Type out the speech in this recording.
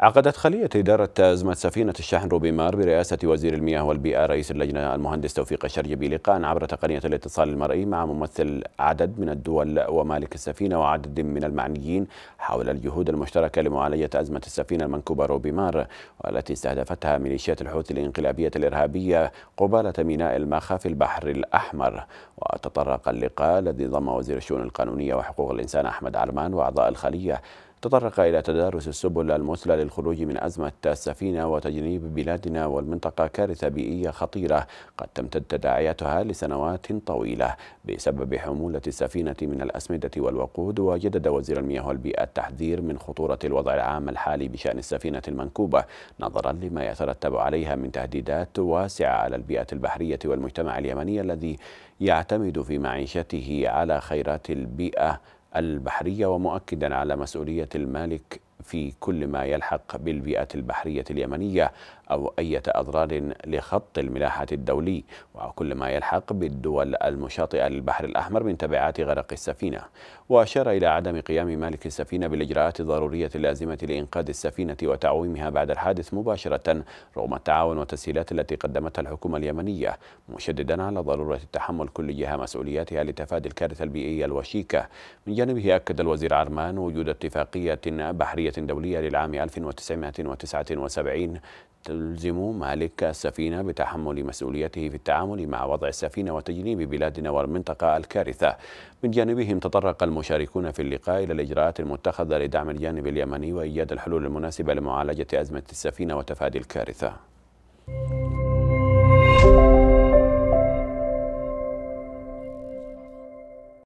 عقدت خلية إدارة أزمة سفينة الشحن روبيمار برئاسة وزير المياه والبيئة رئيس اللجنة المهندس توفيق الشرجبي لقاء عبر تقنية الاتصال المرئي مع ممثل عدد من الدول ومالك السفينة وعدد من المعنيين حول الجهود المشتركة لمعالجة أزمة السفينة المنكوبة روبيمار والتي استهدفتها ميليشيات الحوثي الإنقلابية الإرهابية قبالة ميناء الماخا في البحر الأحمر وتطرق اللقاء الذي ضم وزير الشؤون القانونية وحقوق الإنسان أحمد عرمان وأعضاء الخلية تطرق إلى تدارس السبل المثلى للخروج من أزمة السفينة وتجنيب بلادنا والمنطقة كارثة بيئية خطيرة قد تمتد تداعياتها لسنوات طويلة بسبب حمولة السفينة من الأسمدة والوقود وجدد وزير المياه والبيئة التحذير من خطورة الوضع العام الحالي بشأن السفينة المنكوبة نظرا لما يترتب عليها من تهديدات واسعة على البيئة البحرية والمجتمع اليمني الذي يعتمد في معيشته على خيرات البيئة البحرية ومؤكدا على مسؤولية المالك في كل ما يلحق بالبيئة البحرية اليمنية أو أي أضرار لخط الملاحة الدولي وكل ما يلحق بالدول المشاطئة للبحر الأحمر من تبعات غرق السفينة وأشار إلى عدم قيام مالك السفينة بالإجراءات الضرورية اللازمة لإنقاذ السفينة وتعويمها بعد الحادث مباشرة رغم التعاون والتسهيلات التي قدمتها الحكومة اليمنية مشددا على ضرورة تحمل كل جهة مسؤولياتها لتفادي الكارثة البيئية الوشيكة من جانبه أكد الوزير عرمان وجود اتفاقية بحرية عربية دولية للعام 1979 تلزم مالك السفينة بتحمل مسؤوليته في التعامل مع وضع السفينة وتجنيب بلادنا والمنطقة الكارثة من جانبهم تطرق المشاركون في اللقاء إلى الإجراءات المتخذة لدعم الجانب اليمني وإيجاد الحلول المناسبة لمعالجة أزمة السفينة وتفادي الكارثة